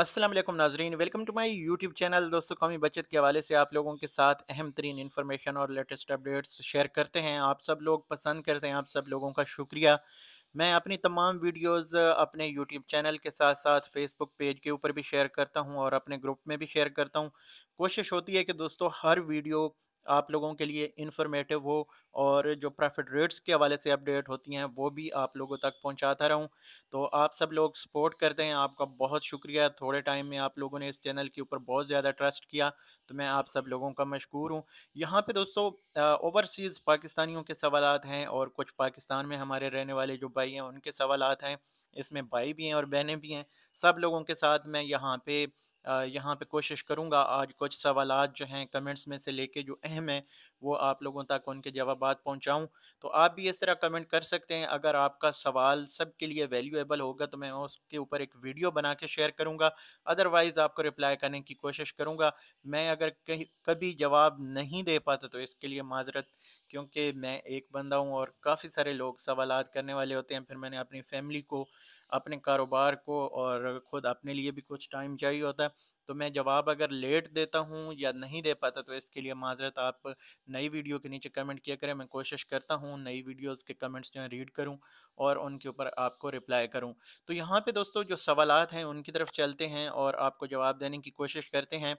अस्सलाम वालेकुम नाजरीन welcome to my YouTube channel दोस्तों कौमी बचत के हवाले से आप लोगों के साथ अहम तरीन इन्फॉर्मेशन और लेटेस्ट अपडेट्स शेयर करते हैं आप सब लोग पसंद करते हैं आप सब लोगों का शुक्रिया मैं अपनी तमाम वीडियोस अपने यूट्यूब चैनल के साथ साथ फेसबुक पेज के ऊपर भी शेयर करता हूँ और अपने ग्रुप में भी शेयर करता हूँ कोशिश होती है कि दोस्तों हर वीडियो आप लोगों के लिए इन्फॉर्मेटिव हो और जो प्रॉफिट रेट्स के हवाले से अपडेट होती हैं वो भी आप लोगों तक पहुंचाता रहूं तो आप सब लोग सपोर्ट करते हैं आपका बहुत शुक्रिया थोड़े टाइम में आप लोगों ने इस चैनल के ऊपर बहुत ज़्यादा ट्रस्ट किया तो मैं आप सब लोगों का मशहूर हूँ यहाँ पर दोस्तों ओवरसीज़ पाकिस्तानियों के सवाल हैं और कुछ पाकिस्तान में हमारे रहने वाले जो भाई हैं उनके सवाल हैं इसमें भाई भी हैं और बहनें भी हैं सब लोगों के साथ मैं यहाँ पर यहाँ पे कोशिश करूँगा आज कुछ सवाल जो हैं कमेंट्स में से लेके जो अहम हैं वो आप लोगों तक उनके जवाब पहुँचाऊँ तो आप भी इस तरह कमेंट कर सकते हैं अगर आपका सवाल सबके लिए वैल्यूएबल होगा तो मैं उसके ऊपर एक वीडियो बना के शेयर करूँगा अदरवाइज़ आपको रिप्लाई करने की कोशिश करूँगा मैं अगर कभी जवाब नहीं दे पाता तो इसके लिए माजरत क्योंकि मैं एक बंदा हूँ और काफ़ी सारे लोग सवाल करने वाले होते हैं फिर मैंने अपनी फैमिली को अपने कारोबार को और ख़ुद अपने लिए भी कुछ टाइम चाहिए होता है तो मैं जवाब अगर लेट देता हूँ या नहीं दे पाता तो इसके लिए माजरत आप नई वीडियो के नीचे कमेंट किया करें मैं कोशिश करता हूँ नई वीडियोस के कमेंट्स जो हैं रीड करूँ और उनके ऊपर आपको रिप्लाई करूँ तो यहाँ पे दोस्तों जो सवालत हैं उनकी तरफ चलते हैं और आपको जवाब देने की कोशिश करते हैं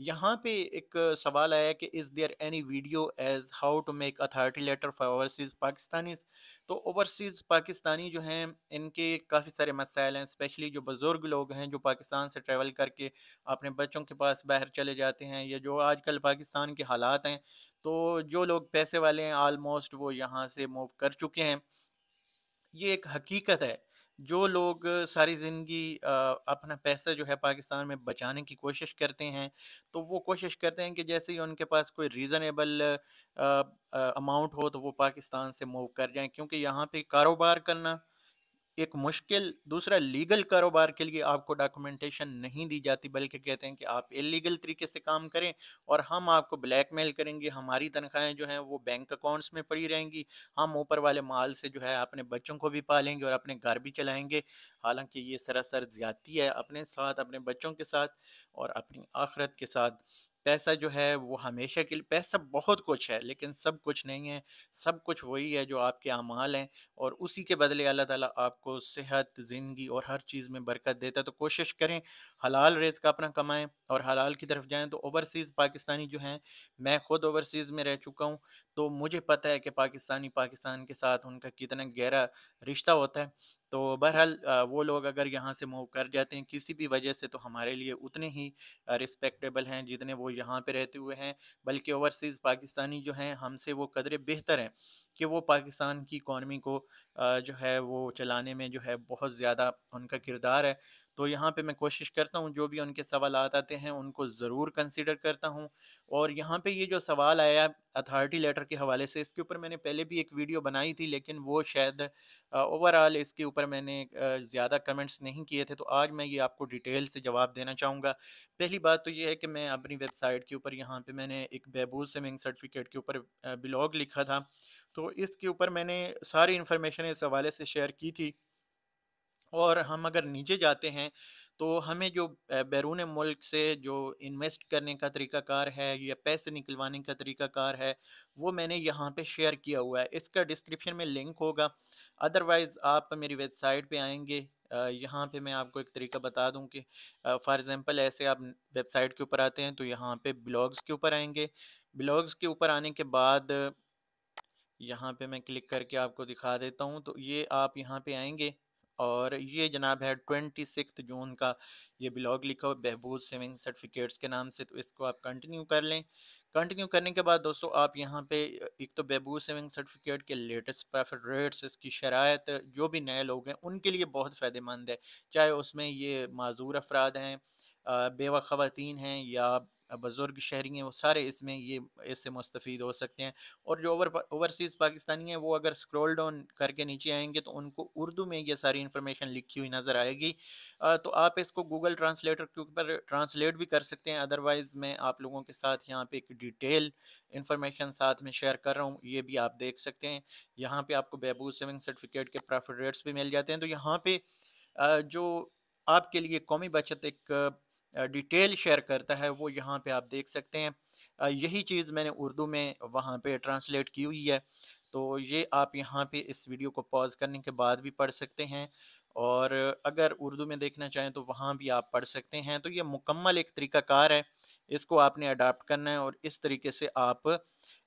यहाँ पे एक सवाल आया कि is there any video as how to make authority letter for overseas Pakistanis तो ओवरसीज़ पाकिस्तानी जो हैं इनके काफ़ी सारे मसाइल हैं स्पेशली जो बुज़ुर्ग लोग हैं जो पाकिस्तान से ट्रेवल करके अपने बच्चों के पास बाहर चले जाते हैं या जो आजकल पाकिस्तान के हालात हैं तो जो लोग पैसे वाले हैं आलमोस्ट वो यहाँ से मूव कर चुके हैं ये एक हकीकत है जो लोग सारी ज़िंदगी अपना पैसा जो है पाकिस्तान में बचाने की कोशिश करते हैं तो वो कोशिश करते हैं कि जैसे ही उनके पास कोई रीज़नेबल अमाउंट हो तो वो पाकिस्तान से मूव कर जाएं क्योंकि यहाँ पे कारोबार करना एक मुश्किल दूसरा लीगल कारोबार के लिए आपको डॉक्यूमेंटेशन नहीं दी जाती बल्कि कहते हैं कि आप इलीगल तरीके से काम करें और हम आपको ब्लैकमेल करेंगे हमारी तनख्वाहें जो हैं वो बैंक अकाउंट्स में पड़ी रहेंगी हम ऊपर वाले माल से जो है अपने बच्चों को भी पालेंगे और अपने घर भी चलाएंगे हालांकि ये सरासर ज़्यादती है अपने साथ अपने बच्चों के साथ और अपनी आखरत के साथ पैसा जो है वो हमेशा के लिए पैसा बहुत कुछ है लेकिन सब कुछ नहीं है सब कुछ वही है जो आपके अमाल हैं और उसी के बदले अल्लाह ताला आपको सेहत ज़िंदगी और हर चीज़ में बरकत देता है तो कोशिश करें हलाल रेज़ का अपना कमाएं और हलाल की तरफ जाएं तो ओवरसीज़ पाकिस्तानी जो हैं मैं ख़ुद ओवरसीज़ में रह चुका हूँ तो मुझे पता है कि पाकिस्तानी पाकिस्तान के साथ उनका कितना गहरा रिश्ता होता है तो बहरहाल वो लोग अगर यहाँ से मूव कर जाते हैं किसी भी वजह से तो हमारे लिए उतने ही रिस्पेक्टेबल हैं जितने वो यहाँ पे रहते हुए हैं बल्कि ओवरसीज़ पाकिस्तानी जो हैं हमसे वो कदरे बेहतर हैं कि वो पाकिस्तान की इकॉनमी को जो है वो चलाने में जो है बहुत ज़्यादा उनका किरदार है तो यहाँ पे मैं कोशिश करता हूँ जो भी उनके सवाल आते हैं उनको ज़रूर कंसिडर करता हूँ और यहाँ पे ये जो सवाल आया अथॉरिटी लेटर के हवाले से इसके ऊपर मैंने पहले भी एक वीडियो बनाई थी लेकिन वो शायद ओवरऑल इसके ऊपर मैंने ज़्यादा कमेंट्स नहीं किए थे तो आज मैं ये आपको डिटेल से जवाब देना चाहूँगा पहली बात तो ये है कि मैं अपनी वेबसाइट के ऊपर यहाँ पर मैंने एक बेबूल सेमिंग सर्टिफिकेट के ऊपर ब्लॉग लिखा था तो इसके ऊपर मैंने सारी इन्फॉर्मेशन इस हवाले से शेयर की थी और हम अगर नीचे जाते हैं तो हमें जो बैरून मुल्क से जो इन्वेस्ट करने का तरीकाकार है या पैसे निकलवाने का तरीकाकार है वो मैंने यहाँ पे शेयर किया हुआ है इसका डिस्क्रिप्शन में लिंक होगा अदरवाइज़ आप मेरी वेबसाइट पे आएंगे यहाँ पे मैं आपको एक तरीका बता दूँ कि फॉर एग्ज़ाम्पल ऐसे आप वेबसाइट के ऊपर आते हैं तो यहाँ पर ब्लॉग्स के ऊपर आएँगे ब्लॉग्स के ऊपर आने के बाद यहाँ पे मैं क्लिक करके आपको दिखा देता हूँ तो ये आप यहाँ पे आएंगे और ये जनाब है ट्वेंटी सिक्स जून का ये ब्लॉग लिखा हुआ बहबूज स्विमिंग सर्टिफिकेट्स के नाम से तो इसको आप कंटिन्यू कर लें कंटिन्यू करने के बाद दोस्तों आप यहाँ पे एक तो बहबूज सेविंग सर्टिफिकेट के लेटेस्ट प्रॉफिट रेट्स इसकी शरात जो भी नए लोग हैं उनके लिए बहुत फ़ायदेमंद है चाहे उसमें ये माजूर अफराद हैं बेवा ख़वान हैं या बुज़ुर्ग शहरी हैं वो सारे इसमें ये इससे मुस्तफ़ हो सकते हैं और जो ओवर ओवरसीज़ पाकिस्तानी हैं वो अगर स्क्रॉल डाउन करके नीचे आएंगे तो उनको उर्दू में ये सारी इन्फॉर्मेशन लिखी हुई नज़र आएगी तो आप इसको गूगल ट्रांसलेटर के ऊपर ट्रांसलेट भी कर सकते हैं अदरवाइज़ मैं आप लोगों के साथ यहाँ पे एक डिटेल इन्फॉर्मेशन साथ में शेयर कर रहा हूँ ये भी आप देख सकते हैं यहाँ पर आपको बहबूज सेविंग सर्टिफिकेट के प्रॉफिट रेट्स भी मिल जाते हैं तो यहाँ पर जो आपके लिए कौमी बचत एक डिटेल शेयर करता है वो यहाँ पे आप देख सकते हैं यही चीज़ मैंने उर्दू में वहाँ पे ट्रांसलेट की हुई है तो ये आप यहाँ पे इस वीडियो को पॉज करने के बाद भी पढ़ सकते हैं और अगर उर्दू में देखना चाहें तो वहाँ भी आप पढ़ सकते हैं तो ये मुकम्मल एक तरीकाकार है इसको आपने अडाप्ट करना है और इस तरीके से आप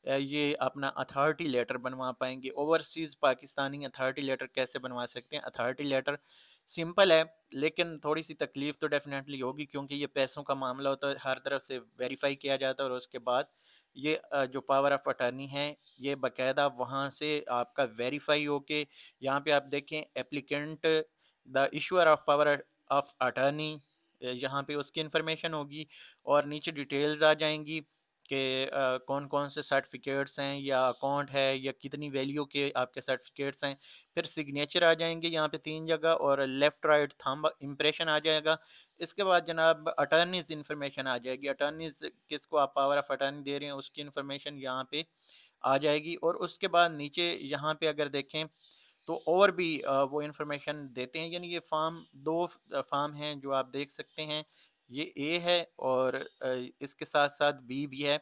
ये अपना अथॉरिटी लेटर बनवा पाएंगे ओवरसीज़ पाकिस्तानी अथॉरिटी लेटर कैसे बनवा सकते हैं अथॉरिटी लेटर सिंपल है लेकिन थोड़ी सी तकलीफ तो डेफिनेटली होगी क्योंकि ये पैसों का मामला होता है हर तरफ से वेरीफाई किया जाता है और उसके बाद ये जो पावर ऑफ अटर्नी है ये बकायदा वहाँ से आपका वेरीफाई होके यहाँ पे आप देखें applicant the issuer of power of attorney यहाँ पे उसकी इन्फॉर्मेशन होगी और नीचे डिटेल्स आ जाएंगी कि कौन कौन से सर्टिफिकेट्स हैं या अकाउंट है या कितनी वैल्यू के आपके सर्टिफिकेट्स हैं फिर सिग्नेचर आ जाएंगे यहाँ पे तीन जगह और लेफ़्ट राइट थंब इम्प्रेशन आ जाएगा इसके बाद जनाब अटर्नीज इन्फॉर्मेशन आ जाएगी अटर्नीज किसको आप पावर ऑफ अटर्नी दे रहे हैं उसकी इन्फॉर्मेशन यहाँ पर आ जाएगी और उसके बाद नीचे यहाँ पर अगर देखें तो और भी वो इन्फॉर्मेशन देते हैं यानी ये फार्म दो फार्म हैं जो आप देख सकते हैं ये ए है और इसके साथ साथ बी भी है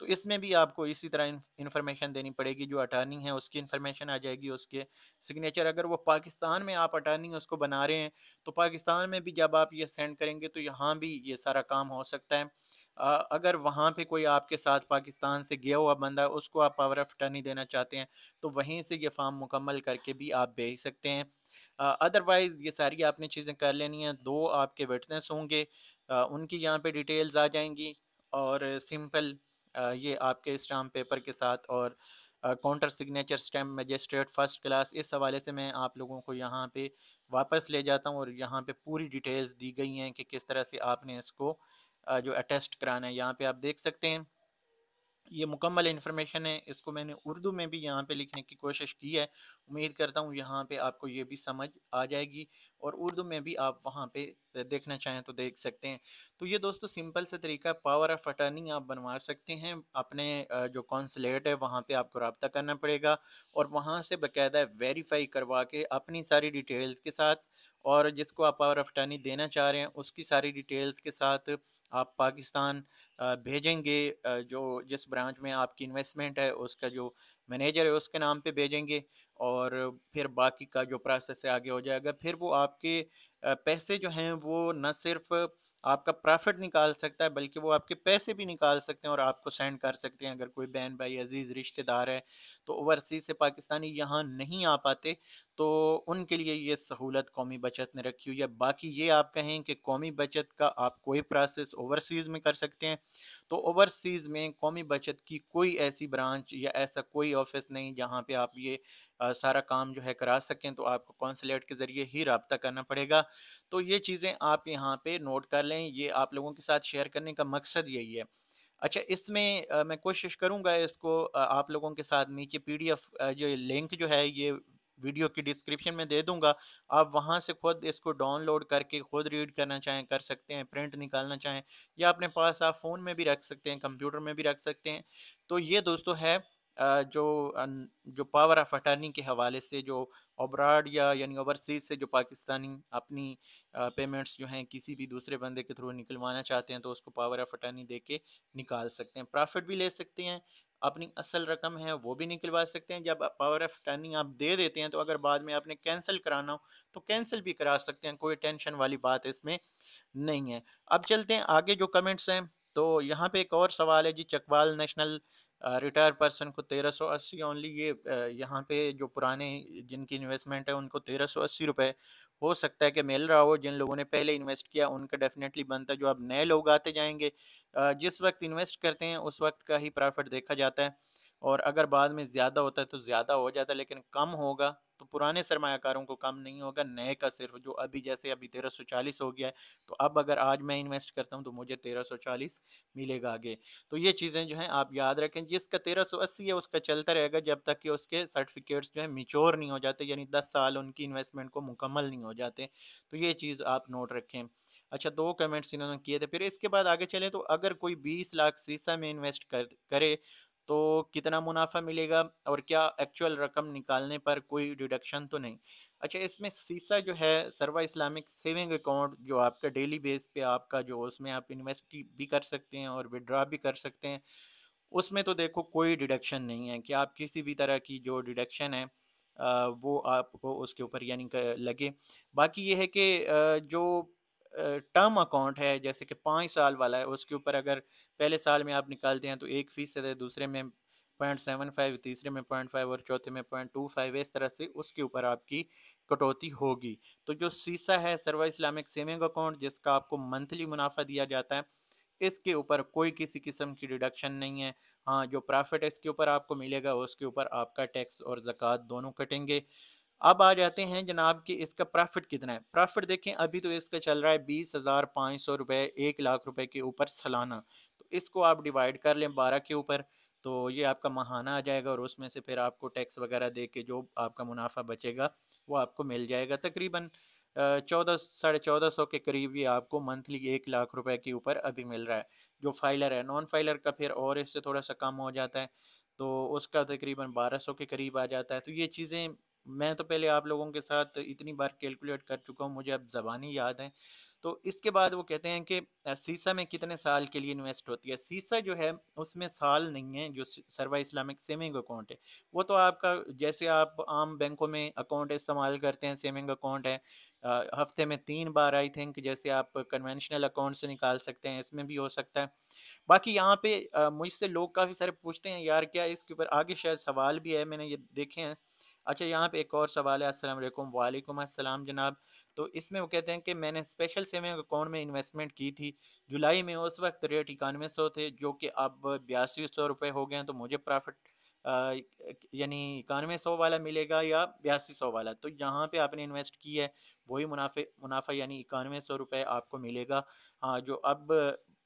तो इसमें भी आपको इसी तरह इंफॉर्मेशन देनी पड़ेगी जो अटर्नी है उसकी इंफॉर्मेशन आ जाएगी उसके सिग्नेचर अगर वो पाकिस्तान में आप अटर्नी उसको बना रहे हैं तो पाकिस्तान में भी जब आप ये सेंड करेंगे तो यहाँ भी ये सारा काम हो सकता है आ, अगर वहाँ पे कोई आपके साथ पाकिस्तान से गया हुआ बंदा उसको आप पावर ऑफ अटर्नी देना चाहते हैं तो वहीं से ये फॉर्म मुकम्मल करके भी आप भेज सकते हैं अदरवाइज़ ये सारी आपने चीज़ें कर लेनी है दो आपके वेटनेस होंगे उनकी यहाँ पे डिटेल्स आ जाएंगी और सिंपल ये आपके स्टाम्प पेपर के साथ और counter signature stamp magistrate first class इस हवाले से मैं आप लोगों को यहाँ पे वापस ले जाता हूँ और यहाँ पे पूरी डिटेल्स दी गई हैं कि किस तरह से आपने इसको जो अटेस्ट कराना है यहाँ पे आप देख सकते हैं ये मुकम्मल इन्फॉर्मेशन है इसको मैंने उर्दू में भी यहाँ पे लिखने की कोशिश की है उम्मीद करता हूँ यहाँ पे आपको ये भी समझ आ जाएगी और उर्दू में भी आप वहाँ पे देखना चाहें तो देख सकते हैं तो ये दोस्तों सिंपल से तरीका पावर ऑफ अटर्निंग आप बनवा सकते हैं अपने जो कौंसलेट है वहाँ पे आपको रबता करना पड़ेगा और वहाँ से बाकायदा वेरीफाई करवा के अपनी सारी डिटेल्स के साथ और जिसको आप पावर ऑफ अटर्नी देना चाह रहे हैं उसकी सारी डिटेल्स के साथ आप पाकिस्तान भेजेंगे जो जिस ब्रांच में आपकी इन्वेस्टमेंट है उसका जो मैनेजर है उसके नाम पे भेजेंगे और फिर बाकी का जो प्रोसेस है आगे हो जाएगा फिर वो आपके पैसे जो हैं वो न सिर्फ़ आपका प्रॉफिट निकाल सकता है बल्कि वो आपके पैसे भी निकाल सकते हैं और आपको सेंड कर सकते हैं अगर कोई बहन भाई अजीज़ रिश्तेदार है तो ओवरसीज़ से पाकिस्तानी यहाँ नहीं आ पाते तो उनके लिए ये सहूलत कौमी बचत ने रखी हुई है बाकी ये आप कहें कि कौमी बचत का आप कोई प्रोसेस ओवरसीज़ में कर सकते हैं तो ओवरसीज़ में कौमी बचत की कोई ऐसी ब्रांच या ऐसा कोई ऑफिस नहीं जहाँ पे आप ये आ, सारा काम जो है करा सकें तो आपको कौंसलेट के ज़रिए ही रबता करना पड़ेगा तो ये चीज़ें आप यहाँ पे नोट कर लें ये आप लोगों के साथ शेयर करने का मकसद यही है अच्छा इसमें मैं कोशिश करूँगा इसको आप लोगों के साथ नीचे पीडीएफ जो लिंक जो है ये वीडियो की डिस्क्रिप्शन में दे दूंगा आप वहां से खुद इसको डाउनलोड करके खुद रीड करना चाहें कर सकते हैं प्रिंट निकालना चाहें या अपने पास आप फ़ोन में भी रख सकते हैं कंप्यूटर में भी रख सकते हैं तो ये दोस्तों है जो जो पावर ऑफ अटर्नी के हवाले से जो अब्राड या यानी ओवरसीज़ से जो पाकिस्तानी अपनी पेमेंट्स जो हैं किसी भी दूसरे बंदे के थ्रू निकलवाना चाहते हैं तो उसको पावर ऑफ अटर्नी दे के निकाल सकते हैं प्रॉफिट भी ले सकते हैं अपनी असल रकम है वो भी निकलवा सकते हैं जब पावर ऑफ अटर्नी आप दे देते हैं तो अगर बाद में आपने कैंसिल कराना हो तो कैंसिल भी करा सकते हैं कोई टेंशन वाली बात इसमें नहीं है अब चलते हैं आगे जो कमेंट्स हैं तो यहाँ पे एक और सवाल है जी चकवाल नेशनल रिटायर पर्सन को तेरह सौ अस्सी ओनली ये यहाँ पे जो पुराने जिनकी इन्वेस्टमेंट है उनको तेरह सौ अस्सी रुपये हो सकता है कि मिल रहा हो जिन लोगों ने पहले इन्वेस्ट किया उनका डेफिनेटली बनता है जो अब नए लोग आते जाएंगे जिस वक्त इन्वेस्ट करते हैं उस वक्त का ही प्रॉफिट देखा जाता है और अगर बाद में ज़्यादा होता है तो ज़्यादा हो जाता है लेकिन कम होगा तो पुराने सरमाकारों को कम नहीं होगा नए का सिर्फ जो अभी जैसे अभी तेरह सौ चालीस हो गया है तो अब अगर आज मैं इन्वेस्ट करता हूँ तो मुझे तेरह सौ चालीस मिलेगा आगे तो ये चीज़ें जो हैं आप याद रखें जिसका तेरह सौ अस्सी है उसका चलता रहेगा जब तक कि उसके सर्टिफिकेट्स जो है मिच्योर नहीं हो जाते यानी दस साल उनकी इन्वेस्टमेंट को मुकम्मल नहीं हो जाते तो ये चीज़ आप नोट रखें अच्छा दो कमेंट्स इन्होंने किए थे फिर इसके बाद आगे चले तो अगर कोई बीस लाख सीसा में इन्वेस्ट कर करे तो कितना मुनाफा मिलेगा और क्या एक्चुअल रकम निकालने पर कोई डिडक्शन तो नहीं अच्छा इसमें सीसा जो है सर्वा इस्लामिक सेविंग अकाउंट जो आपका डेली बेस पे आपका जो उसमें आप इन्वेस्ट भी कर सकते हैं और विड्रा भी कर सकते हैं उसमें तो देखो कोई डिडक्शन नहीं है कि आप किसी भी तरह की जो डिडक्शन है वो आपको उसके ऊपर यानी लगे बाकी ये है कि जो टर्म अकाउंट है जैसे कि पाँच साल वाला है उसके ऊपर अगर पहले साल में आप निकालते हैं तो एक फीसद है दूसरे में पॉइंट सेवन फाइव तीसरे में पॉइंट फाइव और चौथे में पॉइंट टू फाइव इस तरह से उसके ऊपर आपकी कटौती होगी तो जो सीसा है सर्वा इस्लामिक सेविंग अकाउंट जिसका आपको मंथली मुनाफा दिया जाता है इसके ऊपर कोई किसी किस्म की डिडक्शन नहीं है हाँ जो प्रॉफिट इसके ऊपर आपको मिलेगा उसके ऊपर आपका टैक्स और ज़क़़त दोनों कटेंगे अब आ जाते हैं जनाब कि इसका प्रॉफिट कितना है प्रॉफिट देखें अभी तो इसका चल रहा है बीस हज़ार पाँच सौ रुपये एक लाख रुपए के ऊपर सालाना इसको आप डिवाइड कर लें बारह के ऊपर तो ये आपका महाना आ जाएगा और उसमें से फिर आपको टैक्स वगैरह दे के जो आपका मुनाफा बचेगा वो आपको मिल जाएगा तकरीबन चौदह साढ़े चौदह सौ के करीब ये आपको मंथली एक लाख रुपए के ऊपर अभी मिल रहा है जो फाइलर है नॉन फाइलर का फिर और इससे थोड़ा सा कम हो जाता है तो उसका तकरीबन बारह सौ के करीब आ जाता है तो ये चीज़ें मैं तो पहले आप लोगों के साथ इतनी बार कैलकुलेट कर चुका हूँ मुझे अब ज़बानी याद है तो इसके बाद वो कहते हैं कि सीसा में कितने साल के लिए इन्वेस्ट होती है सीसा जो है उसमें साल नहीं है जो सर्वा इस्लामिक सेविंग अकाउंट है वो तो आपका जैसे आप आम बैंकों में अकाउंट इस्तेमाल करते हैं सेविंग अकाउंट है आ, हफ्ते में तीन बार आई थिंक जैसे आप कन्वेंशनल अकाउंट से निकाल सकते हैं इसमें भी हो सकता है बाकी यहाँ पे मुझसे लोग काफ़ी सारे पूछते हैं यार क्या इसके ऊपर आगे शायद सवाल भी है मैंने ये देखे हैं अच्छा यहाँ पे एक और सवाल है असल वालेकुम असलम जनाब तो इसमें वो कहते हैं कि मैंने स्पेशल सेविंग अकाउंट में इन्वेस्टमेंट की थी जुलाई में उस वक्त रेट इक्यानवे सौ थे जो कि अब बयासी सौ रुपये हो गए हैं तो मुझे प्रॉफिट यानी इक्यानवे सौ वाला मिलेगा या बयासी सौ वाला तो यहाँ पे आपने इन्वेस्ट की है वही मुनाफे मुनाफा यानी इक्यानवे सौ रुपये आपको मिलेगा हाँ जो अब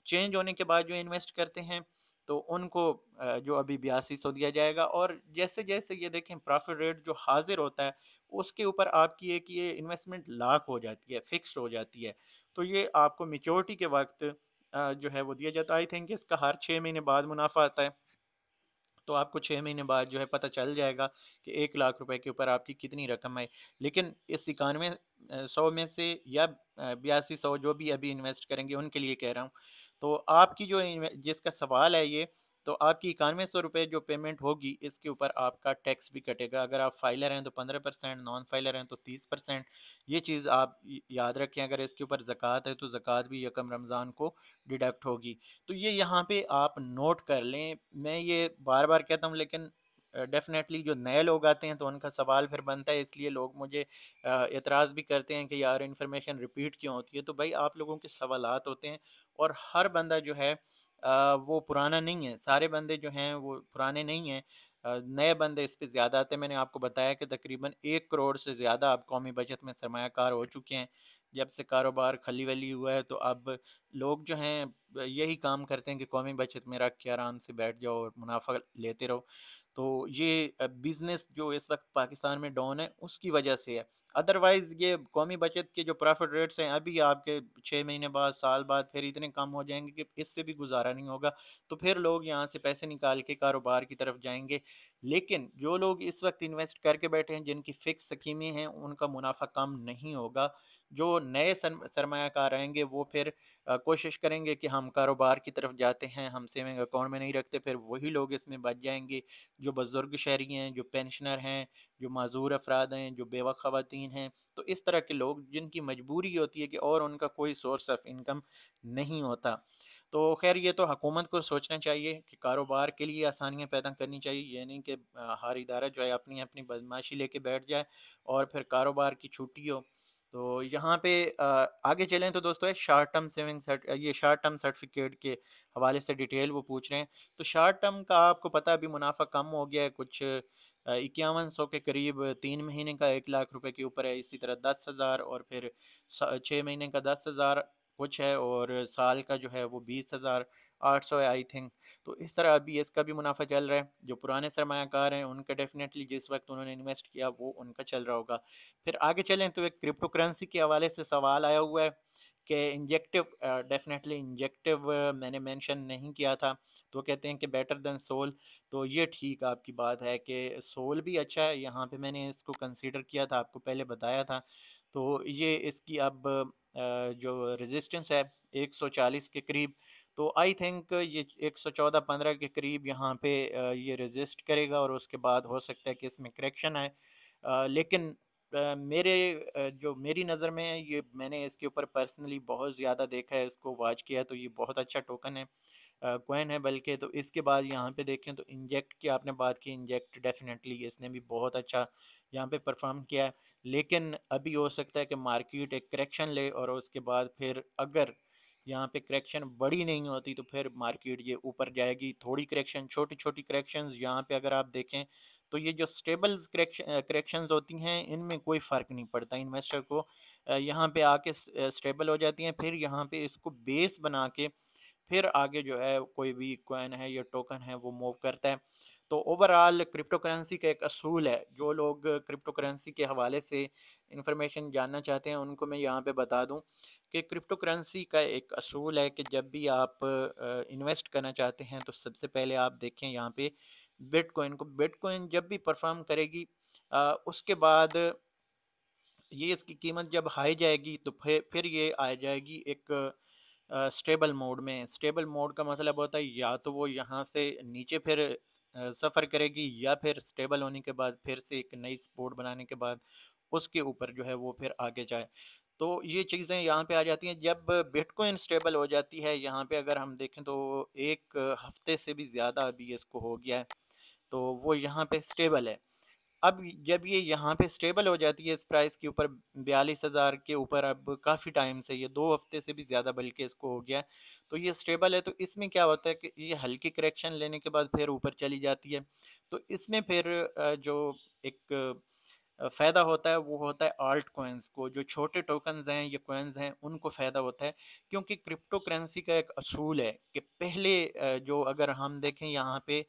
चेंज होने के बाद जो इन्वेस्ट करते हैं तो उनको जो अभी बयासी सौ दिया जाएगा और जैसे जैसे ये देखें प्रॉफिट रेट जो हाजिर होता है उसके ऊपर आपकी एक ये इन्वेस्टमेंट लाख हो जाती है फिक्स हो जाती है तो ये आपको मेच्योरिटी के वक्त जो है वो दिया जाता है आई थिंक इसका हर छः महीने बाद मुनाफा आता है तो आपको छः महीने बाद जो है पता चल जाएगा कि एक लाख रुपए के ऊपर आपकी कितनी रकम है लेकिन इस इक्यानवे सौ में से या बयासी सौ जो भी अभी इन्वेस्ट करेंगे उनके लिए कह रहा हूँ तो आपकी जो जिसका सवाल है ये तो आपकी इक्यानवे सौ रुपये जो पेमेंट होगी इसके ऊपर आपका टैक्स भी कटेगा अगर आप फाइलर हैं तो पंद्रह परसेंट नॉन फाइलर हैं तो तीस परसेंट ये चीज़ आप याद रखें अगर इसके ऊपर ज़क़़त है तो ज़क़़त भी यकम रमज़ान को डिडक्ट होगी तो ये यहाँ पर आप नोट कर लें मैं ये बार बार कहता हूँ लेकिन डेफिनेटली जो नए लोग आते हैं तो उनका सवाल फिर बनता है इसलिए लोग मुझे एतराज़ भी करते हैं कि यार इन्फॉर्मेशन रिपीट क्यों होती है तो भाई आप लोगों के सवाल होते हैं और हर बंदा जो है वो पुराना नहीं है सारे बंदे जो हैं वो पुराने नहीं हैं नए बंदे इस पर ज़्यादा आते हैं मैंने आपको बताया कि तकरीबन एक करोड़ से ज़्यादा अब कौमी बचत में सरमाकार हो चुके हैं जब से कारोबार खली वली हुआ है तो अब लोग जो हैं यही काम करते हैं कि कौमी बचत में रख के आराम से बैठ जाओ और मुनाफा लेते रहो तो ये बिज़नेस जो इस वक्त पाकिस्तान में डाउन है उसकी वजह से है अदरवाइज़ ये कौमी बचत के जो प्रॉफिट रेट्स हैं अभी आपके छः महीने बाद साल बाद फिर इतने कम हो जाएंगे कि इससे भी गुजारा नहीं होगा तो फिर लोग यहाँ से पैसे निकाल के कारोबार की तरफ जाएंगे लेकिन जो लोग इस वक्त इन्वेस्ट करके बैठे हैं जिनकी फ़िक्स स्कीमें हैं उनका मुनाफा कम नहीं होगा जो नए सरमाकार आएंगे वो फिर कोशिश करेंगे कि हम कारोबार की तरफ जाते हैं हम सेविंग अकाउंट में नहीं रखते फिर वही लोग इसमें बच जाएंगे जो बुज़ुर्ग शहरी हैं जो पेंशनर हैं जो मज़ूर अफराद हैं जो बेवा खातन हैं तो इस तरह के लोग जिनकी मजबूरी होती है कि और उनका कोई सोर्स ऑफ इनकम नहीं होता तो खैर ये तो हुकूमत को सोचना चाहिए कि कारोबार के लिए आसानियाँ पैदा करनी चाहिए यानी कि हर इदारा जो है अपनी अपनी बदमाशी लेके बैठ जाए और फिर कारोबार की छुट्टी हो तो यहाँ पे आगे चलें तो दोस्तों शार्ट टर्म सेविंग सर्ट ये शार्ट टर्म सर्टिफिकेट के हवाले से डिटेल वो पूछ रहे हैं तो शार्ट टर्म का आपको पता अभी मुनाफा कम हो गया है कुछ इक्यावन सौ के करीब तीन महीने का एक लाख रुपए के ऊपर है इसी तरह दस हज़ार और फिर छः महीने का दस हज़ार कुछ है और साल का जो है वो बीस हज़ार आठ सौ है आई थिंक तो इस तरह अभी इसका भी मुनाफा चल रहा है जो पुराने सरमाकार हैं उनका डेफिनेटली जिस वक्त उन्होंने इन्वेस्ट किया वो उनका चल रहा होगा फिर आगे चलें तो एक क्रिप्टो करेंसी के हवाले से सवाल आया हुआ है कि इंजेक्टिव डेफिनेटली इंजेक्टिव मैंने मेंशन नहीं किया था तो कहते हैं कि बेटर देन सोल तो ये ठीक आपकी बात है कि सोल भी अच्छा है यहाँ पे मैंने इसको कंसीडर किया था आपको पहले बताया था तो ये इसकी अब जो रेजिस्टेंस है 140 के करीब तो आई थिंक ये एक सौ चौदह पंद्रह के करीब यहाँ पे ये रेजिस्ट करेगा और उसके बाद हो सकता है कि इसमें करेक्शन आए लेकिन मेरे जो मेरी नज़र में है ये मैंने इसके ऊपर पर्सनली बहुत ज़्यादा देखा है इसको वॉच किया तो ये बहुत अच्छा टोकन है कोइन है बल्कि तो इसके बाद यहाँ पे देखें तो इंजेक्ट की आपने बात की इंजेक्ट डेफिनेटली इसने भी बहुत अच्छा यहाँ पे परफॉर्म किया है लेकिन अभी हो सकता है कि मार्केट एक करेक्शन ले और उसके बाद फिर अगर यहाँ पे करेक्शन बड़ी नहीं होती तो फिर मार्केट ये ऊपर जाएगी थोड़ी करेक्शन छोटी छोटी करेक्शंस यहाँ पे अगर आप देखें तो ये जो स्टेबल करेक्शन होती हैं इनमें कोई फ़र्क नहीं पड़ता इन्वेस्टर को यहाँ पे आके स्टेबल हो जाती हैं फिर यहाँ पे इसको बेस बना के फिर आगे जो है कोई भी कोइन है या टोकन है वो मूव करता है तो ओवरऑल क्रिप्टो करेंसी का एक असूल है जो लोग क्रिप्टो करेंसी के हवाले से इंफॉर्मेशन जानना चाहते हैं उनको मैं यहाँ पे बता दूँ कि क्रिप्टो करेंसी का एक असूल है कि जब भी आप इन्वेस्ट करना चाहते हैं तो सबसे पहले आप देखें यहाँ पे बिटकॉइन को बिटकॉइन जब भी परफॉर्म करेगी आ, उसके बाद ये इसकी कीमत जब हाई जाएगी तो फिर फिर ये आ जाएगी एक स्टेबल मोड में स्टेबल मोड का मतलब होता है या तो वो यहाँ से नीचे फिर सफ़र करेगी या फिर स्टेबल होने के बाद फिर से एक नई सपोर्ट बनाने के बाद उसके ऊपर जो है वो फिर आगे जाए तो ये चीज़ें यहाँ पे आ जाती हैं जब बिटकॉइन स्टेबल हो जाती है यहाँ पे अगर हम देखें तो एक हफ्ते से भी ज़्यादा अभी इसको हो गया है तो वो यहाँ पे स्टेबल है अब जब ये यहाँ पे स्टेबल हो जाती है इस प्राइस के ऊपर बयालीस हज़ार के ऊपर अब काफ़ी टाइम से ये दो हफ्ते से भी ज़्यादा बल्कि इसको हो गया है तो ये स्टेबल है तो इसमें क्या होता है कि ये हल्की करेक्शन लेने के बाद फिर ऊपर चली जाती है तो इसमें फिर जो एक फ़ायदा होता है वो होता है आल्ट कोइंस को जो छोटे टोकन्स हैं ये कोइंस हैं उनको फ़ायदा होता है क्योंकि क्रिप्टो करेंसी का एक असूल है कि पहले जो अगर हम देखें यहाँ पे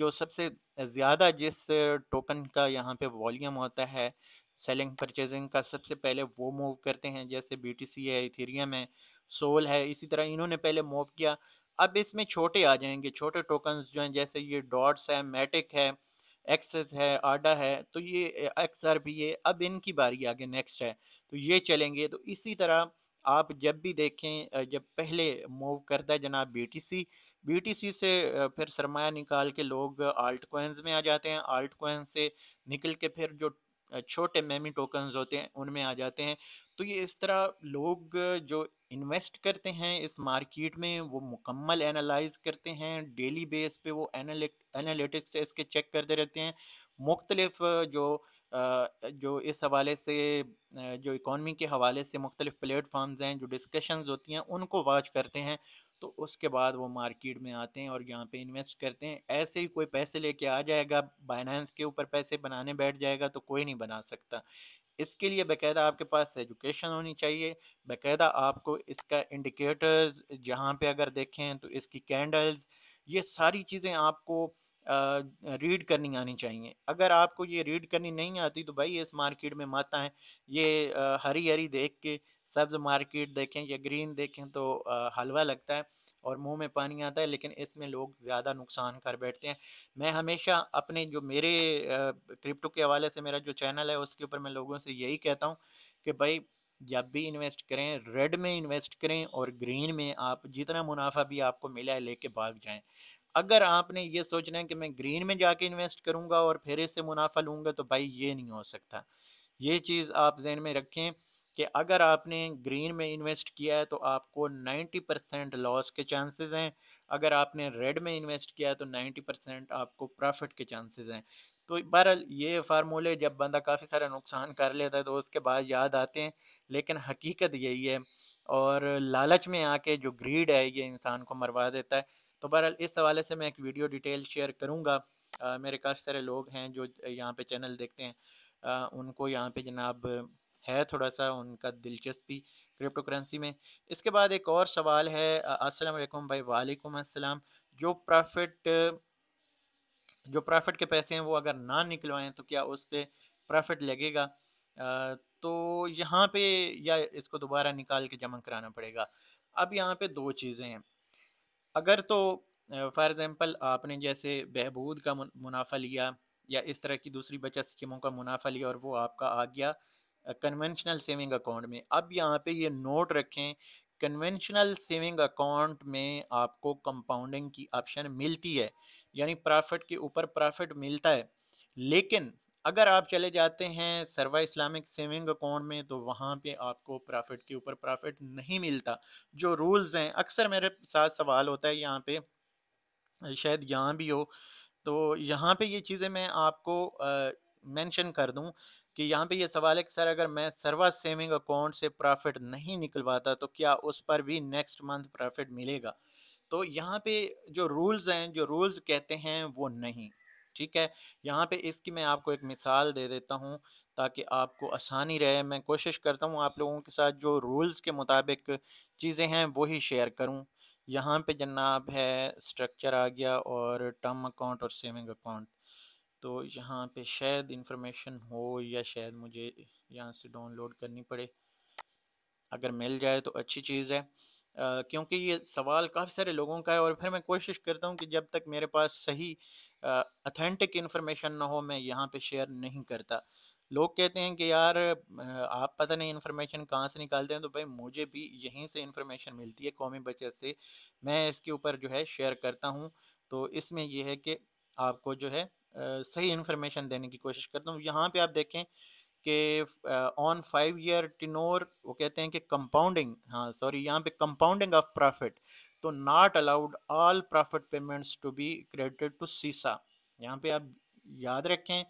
जो सबसे ज़्यादा जिस टोकन का यहाँ पे वॉल्यूम होता है सेलिंग परचेजिंग का सबसे पहले वो मूव करते हैं जैसे बी है इथेरियम है सोल है इसी तरह इन्होंने पहले मूव किया अब इसमें छोटे आ जाएंगे छोटे टोकन्स जो हैं जैसे ये डॉट्स है मेटिक है एक्सेस है आडा है तो ये एक्स आर भी है अब इनकी बारी आगे नेक्स्ट है तो ये चलेंगे तो इसी तरह आप जब भी देखें जब पहले मूव करता है जनाब B T C B T C से फिर सरमाया निकाल के लोग आल्ट कोइंस में आ जाते हैं आल्ट कोइंस से निकल के फिर जो छोटे मेमी टोकन्स होते हैं उनमें आ जाते हैं तो ये इस तरह लोग जो इन्वेस्ट करते हैं इस मार्केट में वो मुकम्मल एनालाइज करते हैं डेली बेस पे वो एनालिटिक्स से इसके चेक करते रहते हैं मुख्तलिफ जो जो इस हवाले से जो इकॉनमी के हवाले से मुख्तलिफ प्लेटफॉर्म्स हैं जो डिस्कशंस होती हैं उनको वॉच करते हैं तो उसके बाद वो मार्केट में आते हैं और यहाँ पे इन्वेस्ट करते हैं ऐसे ही कोई पैसे लेके आ जाएगा बाइनेंस के ऊपर पैसे बनाने बैठ जाएगा तो कोई नहीं बना सकता इसके लिए बकायदा आपके पास एजुकेशन होनी चाहिए बकायदा आपको इसका इंडिकेटर्स जहाँ पे अगर देखें तो इसकी कैंडल्स ये सारी चीज़ें आपको रीड करनी आनी चाहिए अगर आपको ये रीड करनी नहीं आती तो भाई इस मार्केट में मत आएँ ये हरी हरी देख के सब्ज़ मार्केट देखें या ग्रीन देखें तो हलवा लगता है और मुंह में पानी आता है लेकिन इसमें लोग ज़्यादा नुकसान कर बैठते हैं मैं हमेशा अपने जो मेरे क्रिप्टो के हवाले से मेरा जो चैनल है उसके ऊपर मैं लोगों से यही कहता हूँ कि भाई जब भी इन्वेस्ट करें रेड में इन्वेस्ट करें और ग्रीन में आप जितना मुनाफा भी आपको मिला है लेके भाग जाएं अगर आपने ये सोचना है कि मैं ग्रीन में जाके इन्वेस्ट करूँगा और फिर इससे मुनाफा लूँगा तो भाई ये नहीं हो सकता ये चीज़ आप जहन में रखें कि अगर आपने ग्रीन में इन्वेस्ट किया है तो आपको 90 परसेंट लॉस के चांसेस हैं अगर आपने रेड में इन्वेस्ट किया है तो 90 परसेंट आपको प्रॉफिट के चांसेस हैं तो बहरहाल ये फार्मूले जब बंदा काफ़ी सारा नुकसान कर लेता है तो उसके बाद याद आते हैं लेकिन हकीकत यही है और लालच में आके जो ग्रीड है ये इंसान को मरवा देता है तो बहरहाल इस हवाले से मैं एक वीडियो डिटेल शेयर करूँगा मेरे काफ़ी सारे लोग हैं जो यहाँ पर चैनल देखते हैं आ, उनको यहाँ पर जनाब है थोड़ा सा उनका दिलचस्पी क्रिप्टो करेंसी में इसके बाद एक और सवाल है अस्सलाम वालेकुम भाई वालेकुम अस्सलाम जो प्रॉफिट जो प्रॉफिट के पैसे हैं वो अगर ना निकलवाएं तो क्या उस पर प्रॉफिट लगेगा तो यहाँ पे या इसको दोबारा निकाल के जमा कराना पड़ेगा अब यहाँ पे दो चीज़ें हैं अगर तो फॉर एग्ज़ाम्पल आपने जैसे बहबूद का मुनाफा लिया या इस तरह की दूसरी बचत स्कीमों का मुनाफा लिया और वो आपका आ गया कन्वेंशनल सेविंग अकाउंट में अब यहाँ पे ये नोट रखें कन्वेंशनल सेविंग अकाउंट में आपको कंपाउंडिंग की ऑप्शन मिलती है यानी प्रॉफिट के ऊपर प्रॉफिट मिलता है लेकिन अगर आप चले जाते हैं सर्वा इस्लामिक सेविंग अकाउंट में तो वहाँ पे आपको प्रॉफिट के ऊपर प्रॉफिट नहीं मिलता जो रूल्स हैं अक्सर मेरे साथ सवाल होता है यहाँ पे शायद यहाँ भी हो तो यहाँ पे ये चीज़ें मैं आपको मेंशन कर दूँ कि यहाँ पे ये सवाल है कि सर अगर मैं सर्वा सेविंग अकाउंट से प्रॉफिट नहीं निकलवाता तो क्या उस पर भी नेक्स्ट मंथ प्रॉफिट मिलेगा तो यहाँ पे जो रूल्स हैं जो रूल्स कहते हैं वो नहीं ठीक है यहाँ पे इसकी मैं आपको एक मिसाल दे देता हूँ ताकि आपको आसानी रहे मैं कोशिश करता हूँ आप लोगों के साथ जो रूल्स के मुताबिक चीज़ें हैं वही शेयर करूँ यहाँ पे जनाब है स्ट्रक्चर आ गया और टर्म अकाउंट और सेविंग अकाउंट तो यहाँ पे शायद इंफॉर्मेशन हो या शायद मुझे यहाँ से डाउनलोड करनी पड़े अगर मिल जाए तो अच्छी चीज़ है आ, क्योंकि ये सवाल काफ़ी सारे लोगों का है और फिर मैं कोशिश करता हूँ कि जब तक मेरे पास सही अथेंटिक इन्फॉर्मेशन ना हो मैं यहाँ पे शेयर नहीं करता लोग कहते हैं कि यार आप पता नहीं इन्फॉर्मेशन कहाँ से निकालते हैं तो भाई मुझे भी यहीं से इन्फॉर्मेशन मिलती है कौमी बचत से मैं इसके ऊपर जो है शेयर करता हूँ तो इसमें यह है कि आपको जो है सही इन्फॉर्मेशन देने की कोशिश करता हूँ यहाँ पे आप देखें कि ऑन फाइव ईयर टिनोर वो कहते हैं कि कंपाउंडिंग हाँ सॉरी यहाँ पे कंपाउंडिंग ऑफ प्रॉफिट तो not allowed all profit payments to be credited to सीसा यहाँ पे आप याद रखें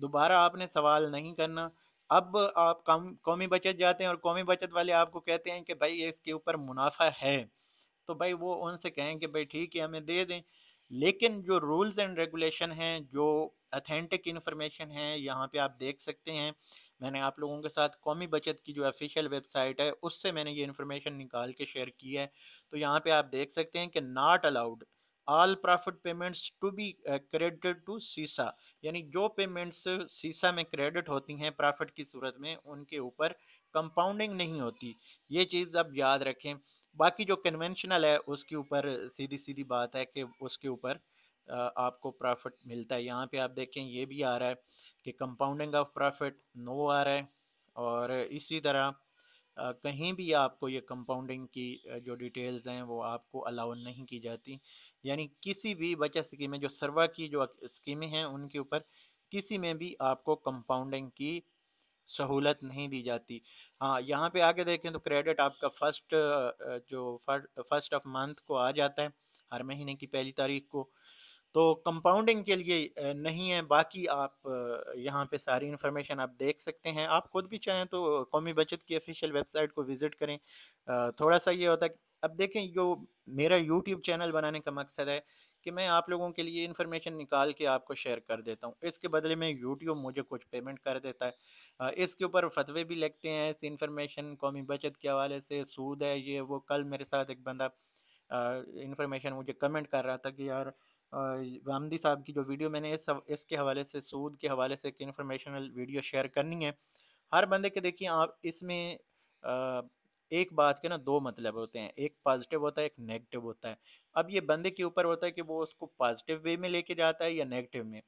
दोबारा आपने सवाल नहीं करना अब आप कम कौमी बचत जाते हैं और कौमी बचत वाले आपको कहते हैं कि भाई इसके ऊपर मुनाफा है तो भाई वो उनसे कहें कि भाई ठीक है हमें दे दें लेकिन जो रूल्स एंड रेगुलेशन हैं जो अथेंटिक इन्फॉर्मेशन है यहाँ पे आप देख सकते हैं मैंने आप लोगों के साथ कौमी बचत की जो ऑफिशियल वेबसाइट है उससे मैंने ये इन्फॉर्मेशन निकाल के शेयर की है तो यहाँ पे आप देख सकते हैं कि not allowed all profit payments to be credited to सीसा यानी जो पेमेंट्स सीसा में क्रेडिट होती हैं प्रॉफिट की सूरत में उनके ऊपर कंपाउंडिंग नहीं होती ये चीज़ आप याद रखें बाकी जो कन्वेंशनल है उसके ऊपर सीधी सीधी बात है कि उसके ऊपर आपको प्रॉफिट मिलता है यहाँ पे आप देखें ये भी आ रहा है कि कंपाउंडिंग ऑफ प्रॉफिट नो आ रहा है और इसी तरह कहीं भी आपको ये कंपाउंडिंग की जो डिटेल्स हैं वो आपको अलाउ नहीं की जाती यानी किसी भी बचत स्कीमें जो सर्वा की जो स्कीमें हैं उनके ऊपर किसी में भी आपको कंपाउंडिंग की सहूलत नहीं दी जाती हाँ यहाँ पे आके देखें तो क्रेडिट आपका फर्स्ट जो फर्स्ट ऑफ मंथ को आ जाता है हर महीने की पहली तारीख को तो कंपाउंडिंग के लिए नहीं है बाकी आप यहाँ पे सारी इन्फॉर्मेशन आप देख सकते हैं आप खुद भी चाहें तो कौमी बचत की ऑफिशियल वेबसाइट को विज़िट करें थोड़ा सा ये होता है अब देखें जो मेरा यूट्यूब चैनल बनाने का मकसद है कि मैं आप लोगों के लिए इन्फॉर्मेशन निकाल के आपको शेयर कर देता हूँ इसके बदले में यूट्यूब मुझे कुछ पेमेंट कर देता है इसके ऊपर फतवे भी लगते हैं इस इन्फॉर्मेशन कौमी बचत के हवाले से सूद है ये वो कल मेरे साथ एक बंदा इन्फॉर्मेशन मुझे कमेंट कर रहा था कि यार गांधी साहब की जो वीडियो मैंने इस इसके हवाले से सूद के हवाले से एक इन्फॉर्मेशनल वीडियो शेयर करनी है हर बंदे के देखिए आप इसमें एक बात के ना दो मतलब होते हैं एक पॉजिटिव होता है एक नेगेटिव होता है अब ये बंदे के ऊपर होता है कि वो उसको पॉजिटिव वे में लेके जाता है या नेगेटिव में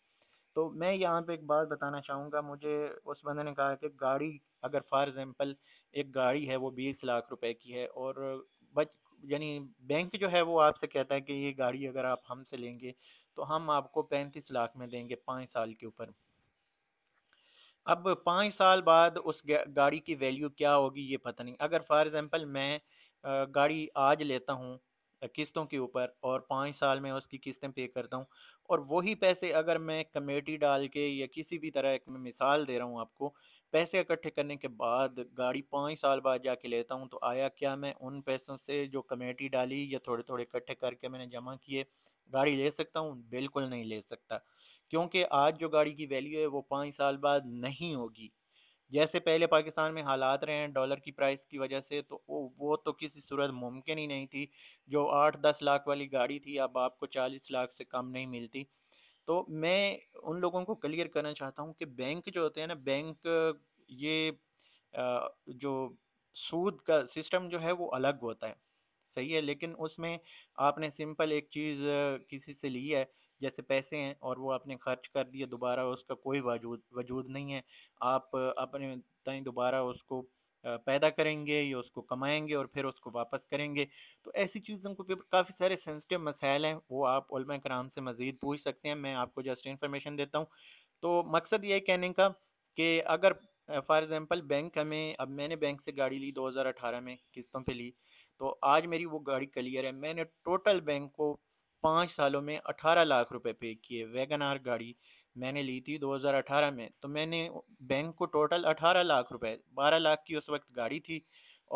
तो मैं यहाँ पे एक बात बताना चाहूँगा मुझे उस बंदे ने कहा कि गाड़ी अगर फॉर एग्ज़ाम्पल एक गाड़ी है वो बीस लाख रुपए की है और बच यानी बैंक जो है वो आपसे कहता है कि ये गाड़ी अगर आप हमसे लेंगे तो हम आपको पैंतीस लाख में देंगे पाँच साल के ऊपर अब पाँच साल बाद उस गाड़ी की वैल्यू क्या होगी ये पता नहीं अगर फॉर एग्ज़ाम्पल मैं गाड़ी आज लेता हूँ किस्तों के ऊपर और पाँच साल में उसकी किस्तें पे करता हूँ और वही पैसे अगर मैं कमेटी डाल के या किसी भी तरह एक मिसाल दे रहा हूँ आपको पैसे इकट्ठे करने के बाद गाड़ी पाँच साल बाद जाके लेता हूँ तो आया क्या मैं उन पैसों से जो कमेटी डाली या थोड़े थोड़े इकट्ठे करके मैंने जमा किए गाड़ी ले सकता हूँ बिल्कुल नहीं ले सकता क्योंकि आज जो गाड़ी की वैल्यू है वो पाँच साल बाद नहीं होगी जैसे पहले पाकिस्तान में हालात रहे हैं डॉलर की प्राइस की वजह से तो वो वो तो किसी सूरत मुमकिन ही नहीं थी जो आठ दस लाख वाली गाड़ी थी अब आपको चालीस लाख से कम नहीं मिलती तो मैं उन लोगों को क्लियर करना चाहता हूँ कि बैंक जो होते हैं ना बैंक ये जो सूद का सिस्टम जो है वो अलग होता है सही है लेकिन उसमें आपने सिंपल एक चीज़ किसी से ली है जैसे पैसे हैं और वो आपने खर्च कर दिए दोबारा उसका कोई वजूद वजूद नहीं है आप अपने तई दोबारा उसको पैदा करेंगे या उसको कमाएंगे और फिर उसको वापस करेंगे तो ऐसी चीज़ों को काफ़ी सारे सेंसिटिव मसाइल हैं वो आप कराम से मज़ीद पूछ सकते हैं मैं आपको जस्ट इन्फॉर्मेशन देता हूँ तो मकसद ये कहने का कि अगर फॉर एग्ज़ाम्पल बैंक हमें अब मैंने बैंक से गाड़ी ली 2018 में किस्तों पे ली तो आज मेरी वो गाड़ी क्लियर है मैंने टोटल बैंक को पाँच सालों में अठारह लाख रुपए पे किए वैगन आर गाड़ी मैंने ली थी 2018 में तो मैंने बैंक को टोटल अठारह लाख रुपए बारह लाख की उस वक्त गाड़ी थी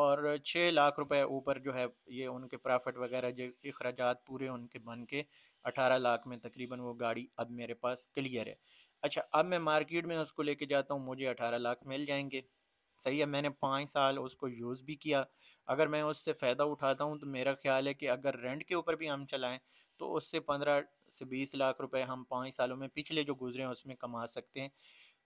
और छः लाख रुपए ऊपर जो है ये उनके प्रॉफिट वगैरह जो अखराज पूरे उनके बन के अठारह लाख में तकरीबन वो गाड़ी अब मेरे पास क्लियर है अच्छा अब मैं मार्केट में उसको लेके जाता हूँ मुझे अठारह लाख मिल जाएंगे सही है मैंने पाँच साल उसको यूज़ भी किया अगर मैं उससे फ़ायदा उठाता हूँ तो मेरा ख्याल है कि अगर रेंट के ऊपर भी हम चलाएँ तो उससे पंद्रह से बीस लाख रुपए हम पाँच सालों में पिछले जो गुजरे हैं उसमें कमा सकते हैं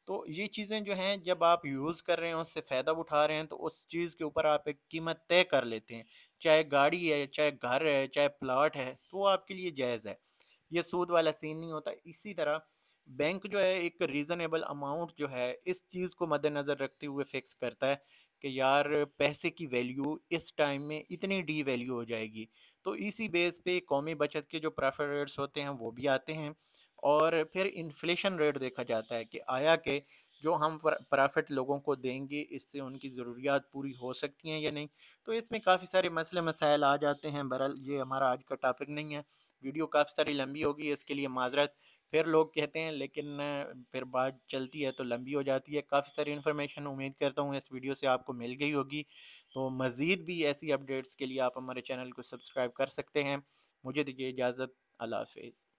तो ये चीज़ें जो हैं जब आप यूज़ कर रहे हैं उससे फ़ायदा उठा रहे हैं तो उस चीज़ के ऊपर आप एक कीमत तय कर लेते हैं चाहे गाड़ी है चाहे घर है चाहे प्लाट है तो वो आपके लिए जायज़ है ये सूद वाला सीन नहीं होता इसी तरह बैंक जो है एक रीज़नेबल अमाउंट जो है इस चीज़ को मद्देनज़र रखते हुए फिक्स करता है कि यार पैसे की वैल्यू इस टाइम में इतनी डी वैल्यू हो जाएगी तो इसी बेस पे कौमी बचत के जो प्रेफर रेट्स होते हैं वो भी आते हैं और फिर इन्फ्लेशन रेट देखा जाता है कि आया के जो हम प्रॉफिट लोगों को देंगे इससे उनकी ज़रूरियात पूरी हो सकती हैं या नहीं तो इसमें काफ़ी सारे मसले मसाइल आ जाते हैं बहरहाल ये हमारा आज का टॉपिक नहीं है वीडियो काफ़ी सारी लंबी होगी इसके लिए माजरत फिर लोग कहते हैं लेकिन फिर बात चलती है तो लंबी हो जाती है काफ़ी सारी इन्फॉर्मेशन उम्मीद करता हूँ इस वीडियो से आपको मिल गई होगी तो मज़ीद भी ऐसी अपडेट्स के लिए आप हमारे चैनल को सब्सक्राइब कर सकते हैं मुझे दीजिए इजाज़त अल्लाह हाफिज़